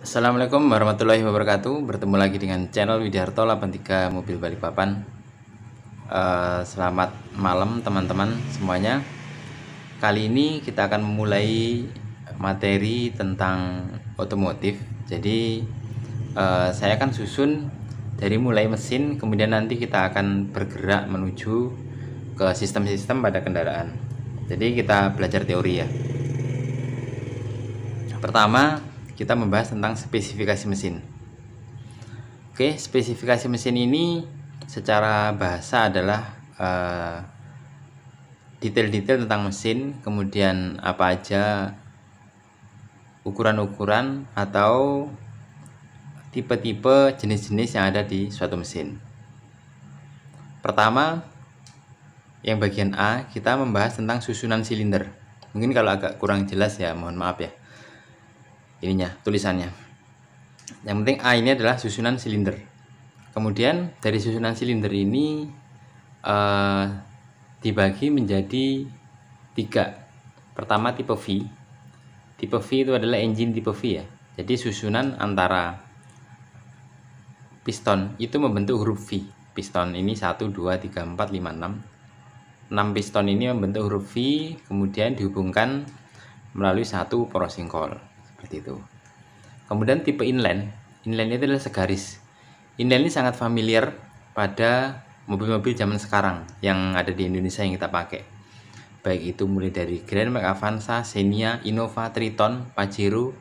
Assalamualaikum warahmatullahi wabarakatuh Bertemu lagi dengan channel Widiarto 83 Mobil Balikpapan uh, Selamat malam teman-teman semuanya Kali ini kita akan memulai materi tentang otomotif Jadi eh, saya akan susun dari mulai mesin Kemudian nanti kita akan bergerak menuju ke sistem-sistem pada kendaraan Jadi kita belajar teori ya Pertama kita membahas tentang spesifikasi mesin. Oke, spesifikasi mesin ini secara bahasa adalah eh, detail-detail uh, tentang mesin, kemudian apa aja ukuran-ukuran atau tipe-tipe jenis-jenis yang ada di suatu mesin. Pertama, yang bagian A, kita membahas tentang susunan silinder. Mungkin kalau agak kurang jelas ya, mohon maaf ya ininya tulisannya yang penting A ini adalah susunan silinder kemudian dari susunan silinder ini eh, dibagi menjadi tiga pertama tipe V tipe V itu adalah engine tipe V ya jadi susunan antara piston itu membentuk huruf V piston ini 1 2 3 4 5 6 6 piston ini membentuk huruf V kemudian dihubungkan melalui satu call seperti itu kemudian tipe inline inline itu adalah segaris inline ini sangat familiar pada mobil-mobil zaman sekarang yang ada di Indonesia yang kita pakai baik itu mulai dari Grand Max Avanza, Xenia, Innova, Triton, Pajero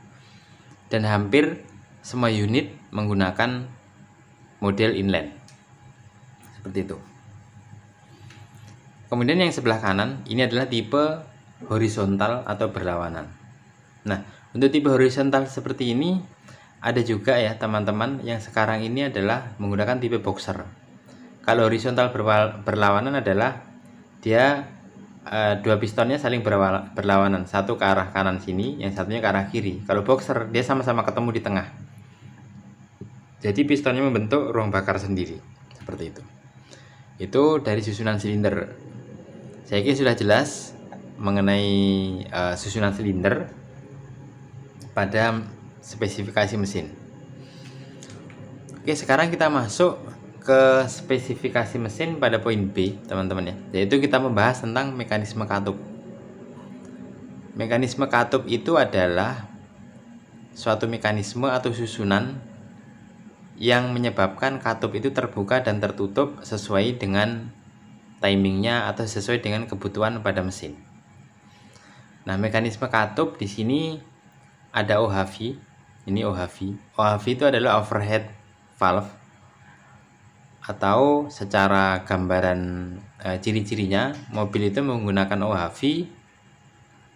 dan hampir semua unit menggunakan model inline seperti itu kemudian yang sebelah kanan ini adalah tipe horizontal atau berlawanan nah untuk tipe horizontal seperti ini ada juga ya teman-teman yang sekarang ini adalah menggunakan tipe boxer. Kalau horizontal berlawanan adalah dia e, dua pistonnya saling berlawanan, satu ke arah kanan sini, yang satunya ke arah kiri. Kalau boxer dia sama-sama ketemu di tengah. Jadi pistonnya membentuk ruang bakar sendiri, seperti itu. Itu dari susunan silinder. Saya kira sudah jelas mengenai e, susunan silinder pada spesifikasi mesin. Oke, sekarang kita masuk ke spesifikasi mesin pada poin B, teman-teman ya. Yaitu kita membahas tentang mekanisme katup. Mekanisme katup itu adalah suatu mekanisme atau susunan yang menyebabkan katup itu terbuka dan tertutup sesuai dengan timingnya atau sesuai dengan kebutuhan pada mesin. Nah, mekanisme katup di sini ada OHV ini OHV OHV itu adalah overhead valve atau secara gambaran e, ciri-cirinya mobil itu menggunakan OHV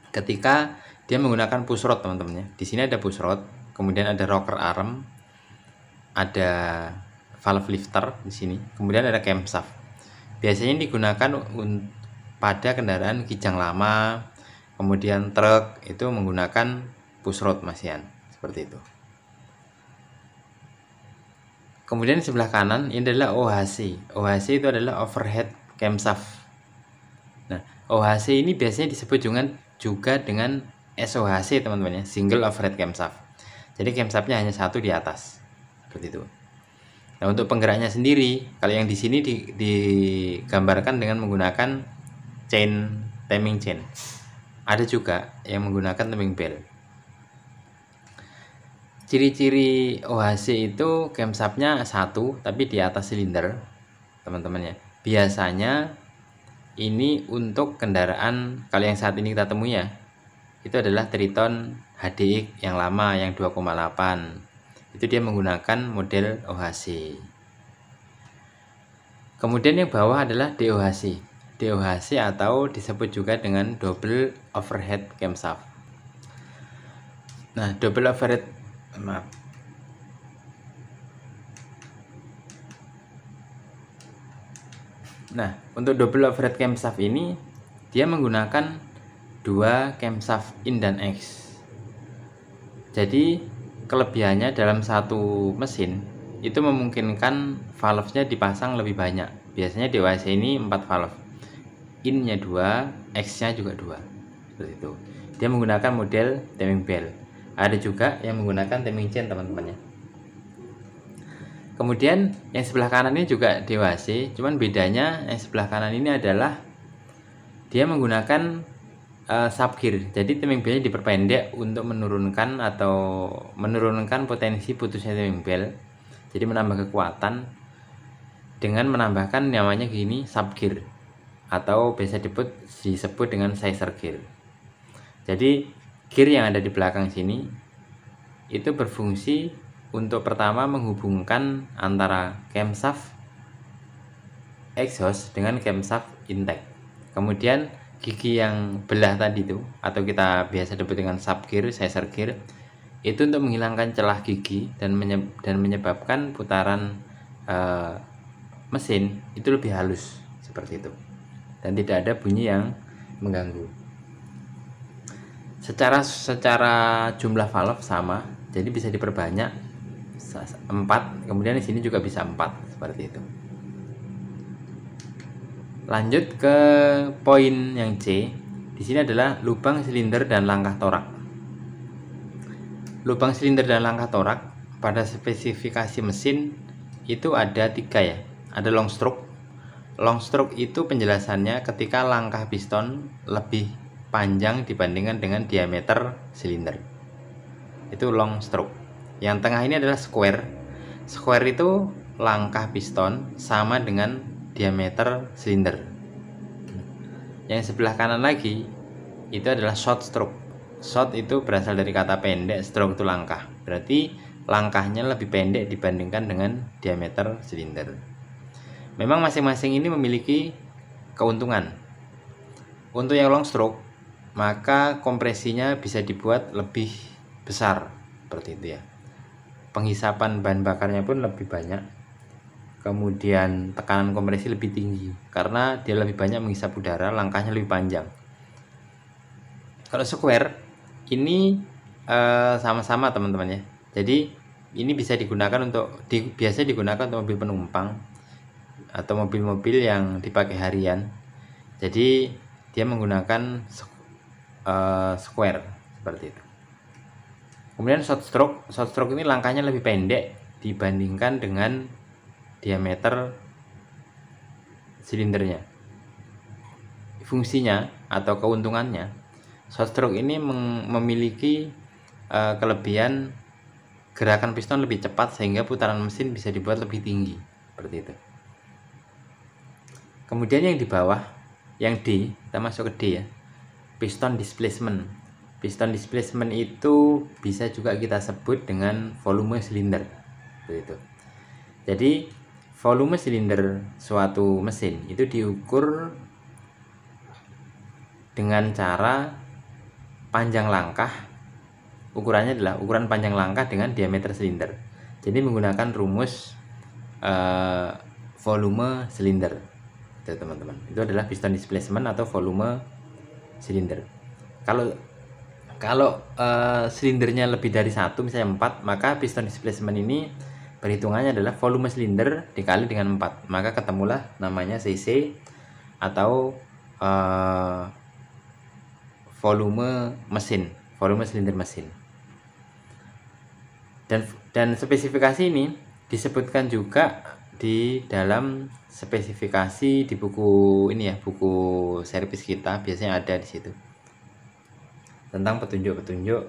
ketika dia menggunakan push rod teman-teman ya di sini ada push rod kemudian ada rocker arm ada valve lifter di sini kemudian ada camshaft biasanya digunakan pada kendaraan kijang lama kemudian truk itu menggunakan push Mas masian seperti itu kemudian di sebelah kanan ini adalah OHC OHC itu adalah overhead camshaft nah OHC ini biasanya disebut dengan juga dengan SOHC teman-teman ya single overhead camshaft jadi camshaftnya hanya satu di atas seperti itu Nah, untuk penggeraknya sendiri, kalau yang di sini digambarkan dengan menggunakan chain timing chain. Ada juga yang menggunakan timing belt ciri-ciri OHC itu camshaftnya satu tapi di atas silinder teman-teman ya biasanya ini untuk kendaraan kalau yang saat ini kita temui ya itu adalah Triton HDX yang lama yang 2,8 itu dia menggunakan model OHC kemudian yang bawah adalah DOHC DOHC atau disebut juga dengan double overhead camshaft nah double overhead maaf nah untuk double overhead camshaft ini dia menggunakan dua camshaft in dan X jadi kelebihannya dalam satu mesin itu memungkinkan valve-nya dipasang lebih banyak biasanya di WC ini 4 valve in-nya 2, X-nya juga 2 seperti itu dia menggunakan model timing belt ada juga yang menggunakan timing chain teman-temannya kemudian yang sebelah kanan ini juga dewasi cuman bedanya yang sebelah kanan ini adalah dia menggunakan uh, subgear jadi timing belt diperpendek untuk menurunkan atau menurunkan potensi putusnya timing belt. jadi menambah kekuatan dengan menambahkan namanya gini subgear atau biasa disebut, disebut dengan sizer gear jadi gear yang ada di belakang sini itu berfungsi untuk pertama menghubungkan antara camshaft exhaust dengan camshaft intake. Kemudian gigi yang belah tadi itu atau kita biasa debut dengan sub gear, sizer gear itu untuk menghilangkan celah gigi dan dan menyebabkan putaran e, mesin itu lebih halus seperti itu dan tidak ada bunyi yang mengganggu secara secara jumlah valve sama jadi bisa diperbanyak 4 kemudian di sini juga bisa 4 seperti itu lanjut ke poin yang C di sini adalah lubang silinder dan langkah torak lubang silinder dan langkah torak pada spesifikasi mesin itu ada tiga ya ada long stroke long stroke itu penjelasannya ketika langkah piston lebih panjang dibandingkan dengan diameter silinder itu long stroke yang tengah ini adalah square square itu langkah piston sama dengan diameter silinder yang sebelah kanan lagi itu adalah short stroke short itu berasal dari kata pendek stroke itu langkah berarti langkahnya lebih pendek dibandingkan dengan diameter silinder memang masing-masing ini memiliki keuntungan untuk yang long stroke maka kompresinya bisa dibuat lebih besar seperti itu ya penghisapan bahan bakarnya pun lebih banyak kemudian tekanan kompresi lebih tinggi karena dia lebih banyak menghisap udara langkahnya lebih panjang kalau square ini eh, sama-sama eh, teman-teman ya jadi ini bisa digunakan untuk di, biasanya digunakan untuk mobil penumpang atau mobil-mobil yang dipakai harian jadi dia menggunakan square uh, square seperti itu. Kemudian short stroke, short stroke ini langkahnya lebih pendek dibandingkan dengan diameter silindernya. Fungsinya atau keuntungannya, short stroke ini memiliki uh, kelebihan gerakan piston lebih cepat sehingga putaran mesin bisa dibuat lebih tinggi, seperti itu. Kemudian yang di bawah, yang D, kita masuk ke D ya piston displacement piston displacement itu bisa juga kita sebut dengan volume silinder itu jadi volume silinder suatu mesin itu diukur dengan cara panjang langkah ukurannya adalah ukuran panjang langkah dengan diameter silinder jadi menggunakan rumus eh, volume silinder itu teman-teman itu adalah piston displacement atau volume silinder kalau kalau uh, silindernya lebih dari satu misalnya empat, maka piston displacement ini perhitungannya adalah volume silinder dikali dengan empat. maka ketemulah namanya cc atau uh, volume mesin volume silinder mesin dan dan spesifikasi ini disebutkan juga di dalam spesifikasi di buku ini ya buku servis kita biasanya ada di situ tentang petunjuk-petunjuk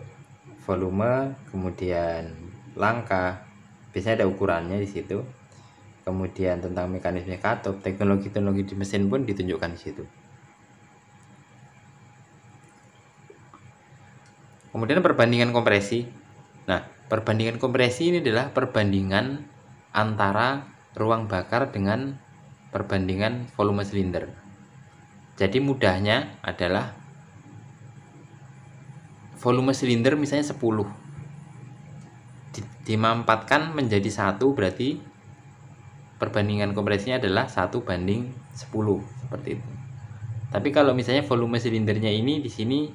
volume kemudian langkah biasanya ada ukurannya di situ kemudian tentang mekanisme katup teknologi-teknologi di mesin pun ditunjukkan di situ kemudian perbandingan kompresi nah perbandingan kompresi ini adalah perbandingan antara ruang bakar dengan perbandingan volume silinder. Jadi mudahnya adalah volume silinder misalnya 10 dimampatkan menjadi satu berarti perbandingan kompresinya adalah satu banding 10 seperti itu. Tapi kalau misalnya volume silindernya ini di sini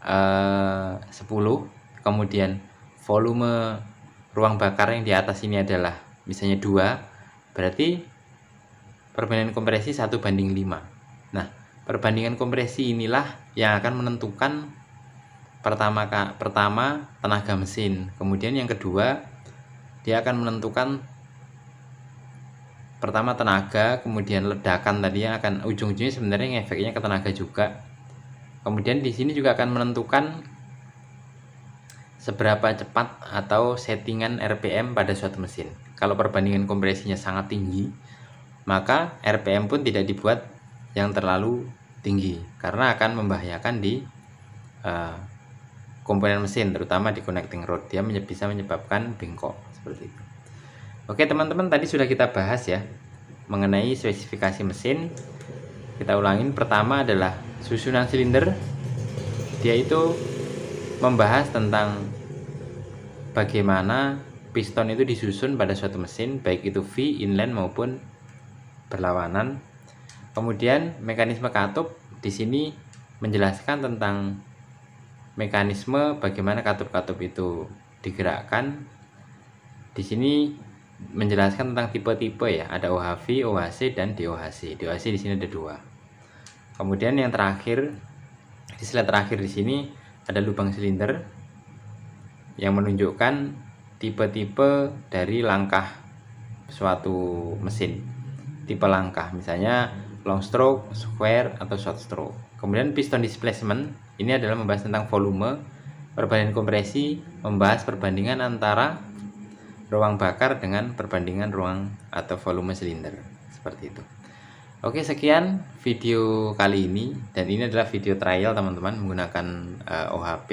eh, 10 kemudian volume ruang bakar yang di atas ini adalah misalnya dua Berarti perbandingan kompresi 1 banding 5. Nah, perbandingan kompresi inilah yang akan menentukan pertama pertama tenaga mesin. Kemudian yang kedua, dia akan menentukan pertama tenaga, kemudian ledakan tadi yang akan ujung-ujungnya sebenarnya efeknya ke tenaga juga. Kemudian di sini juga akan menentukan seberapa cepat atau settingan RPM pada suatu mesin kalau perbandingan kompresinya sangat tinggi maka RPM pun tidak dibuat yang terlalu tinggi karena akan membahayakan di uh, komponen mesin terutama di connecting rod dia bisa menyebabkan bengkok seperti itu oke teman-teman tadi sudah kita bahas ya mengenai spesifikasi mesin kita ulangin pertama adalah susunan silinder dia itu membahas tentang bagaimana piston itu disusun pada suatu mesin baik itu V inline maupun berlawanan. Kemudian mekanisme katup di sini menjelaskan tentang mekanisme bagaimana katup-katup itu digerakkan. Di sini menjelaskan tentang tipe-tipe ya, ada OHV, OHC dan DOHC. DOHC di sini ada dua. Kemudian yang terakhir di slide terakhir di sini ada lubang silinder yang menunjukkan tipe-tipe dari langkah suatu mesin tipe langkah misalnya long stroke, square, atau short stroke kemudian piston displacement ini adalah membahas tentang volume perbandingan kompresi membahas perbandingan antara ruang bakar dengan perbandingan ruang atau volume silinder seperti itu Oke sekian video kali ini dan ini adalah video trial teman-teman menggunakan uh, eh, OHP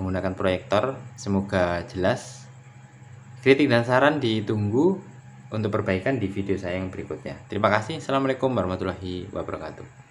menggunakan proyektor semoga jelas Kritik dan saran ditunggu untuk perbaikan di video saya yang berikutnya. Terima kasih. Assalamualaikum warahmatullahi wabarakatuh.